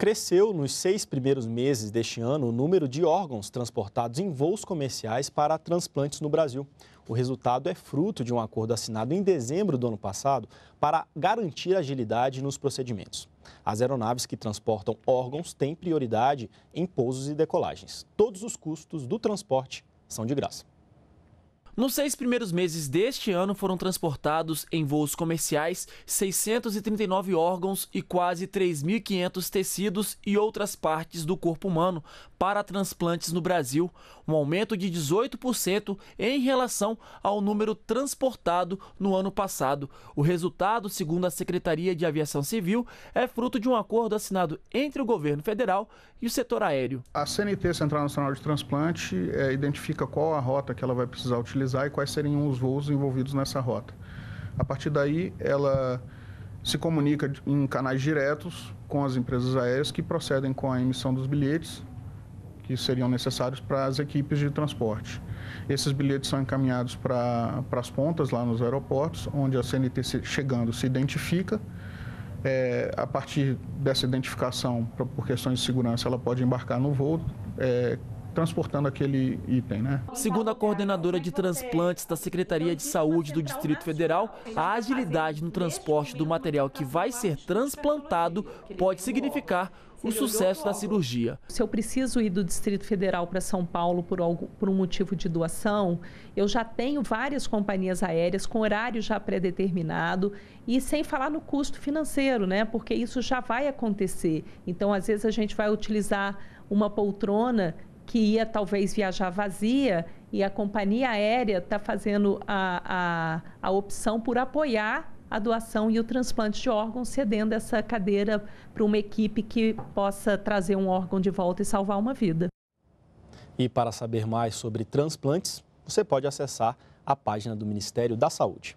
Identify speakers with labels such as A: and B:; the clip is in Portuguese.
A: Cresceu nos seis primeiros meses deste ano o número de órgãos transportados em voos comerciais para transplantes no Brasil. O resultado é fruto de um acordo assinado em dezembro do ano passado para garantir agilidade nos procedimentos. As aeronaves que transportam órgãos têm prioridade em pousos e decolagens. Todos os custos do transporte são de graça.
B: Nos seis primeiros meses deste ano foram transportados em voos comerciais 639 órgãos e quase 3.500 tecidos e outras partes do corpo humano para transplantes no Brasil, um aumento de 18% em relação ao número transportado no ano passado. O resultado, segundo a Secretaria de Aviação Civil, é fruto de um acordo assinado entre o governo federal e o setor aéreo.
C: A CNT, Central Nacional de Transplante, é, identifica qual a rota que ela vai precisar utilizar e quais seriam os voos envolvidos nessa rota. A partir daí, ela se comunica em canais diretos com as empresas aéreas que procedem com a emissão dos bilhetes que seriam necessários para as equipes de transporte. Esses bilhetes são encaminhados para, para as pontas lá nos aeroportos, onde a CNT chegando se identifica. É, a partir dessa identificação, por questões de segurança, ela pode embarcar no voo. É, transportando aquele item. Né?
B: Segundo a coordenadora de transplantes da Secretaria de Saúde do Distrito Federal, a agilidade no transporte do material que vai ser transplantado pode significar o sucesso da cirurgia.
D: Se eu preciso ir do Distrito Federal para São Paulo por, algo, por um motivo de doação, eu já tenho várias companhias aéreas com horário já pré-determinado e sem falar no custo financeiro, né? Porque isso já vai acontecer. Então, às vezes, a gente vai utilizar uma poltrona que ia talvez viajar vazia e a companhia aérea está fazendo a, a, a opção por apoiar a doação e o transplante de órgãos, cedendo essa cadeira para uma equipe que possa trazer um órgão de volta e salvar uma vida.
A: E para saber mais sobre transplantes, você pode acessar a página do Ministério da Saúde.